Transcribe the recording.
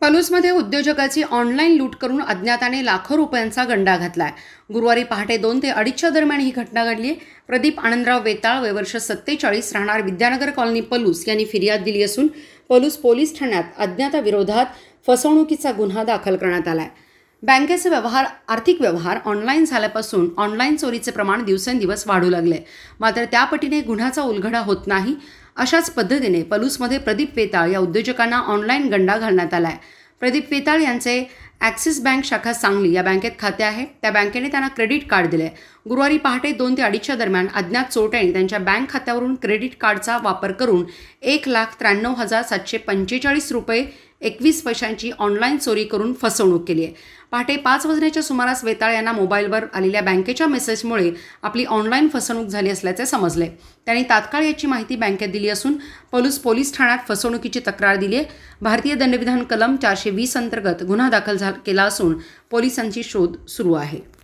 पलूसमध्ये उद्योजकाची online लूट करून अज्ञाताने लाखो रुपयांचा गंडा आहे गुरुवारी पहाटे दोन ते अडीचच्या दरम्यान ही घटना घडली आहे प्रदीप आनंदराव वेताळ वर्ष सत्तेचाळीस राहणार विद्यानगर कॉलनी पलूस यांनी फिर्याद दिली असून पलूस पोलीस ठाण्यात अज्ञाताविरोधात फसवणुकीचा गुन्हा दाखल करण्यात आलाय बँकेचे व्यवहार आर्थिक व्यवहार ऑनलाईन झाल्यापासून ऑनलाईन चोरीचे प्रमाण दिवसेंदिवस वाढू लागले मात्र त्यापटीने गुन्ह्याचा उलगडा होत नाही अशाच पद्धतीने पलूसमध्ये प्रदीप वेताळ या उद्योजकांना ऑनलाईन गंडा घालण्यात आला आहे प्रदीप पेताळ यांचे ॲक्सिस बँक शाखा सांगली या बँकेत खाते आहे त्या बँकेने त्यांना क्रेडिट कार्ड दिले गुरुवारी पहाटे दोन ते अडीचच्या दरम्यान अज्ञात चोरट्यांनी त्यांच्या बँक खात्यावरून क्रेडिट कार्डचा वापर करून एक लाख त्र्याण्णव हजार सातशे पंचेचाळीस रुपये एकवीस पैशांची ऑनलाईन चोरी करून फसवणूक केली आहे पहाटे पाच वाजण्याच्या सुमारास वेताळ यांना मोबाईलवर आलेल्या बँकेच्या मेसेजमुळे आपली ऑनलाईन फसवणूक झाली असल्याचे समजले त्यांनी तात्काळ याची माहिती बँकेत दिली असून पलूस पोलीस ठाण्यात फसवणुकीची तक्रार दिली आहे भारतीय दंडविधान कलम चारशे वीस अंतर्गत गुन्हा दाखल केला असून पोलिसांची शोध सुरू आहे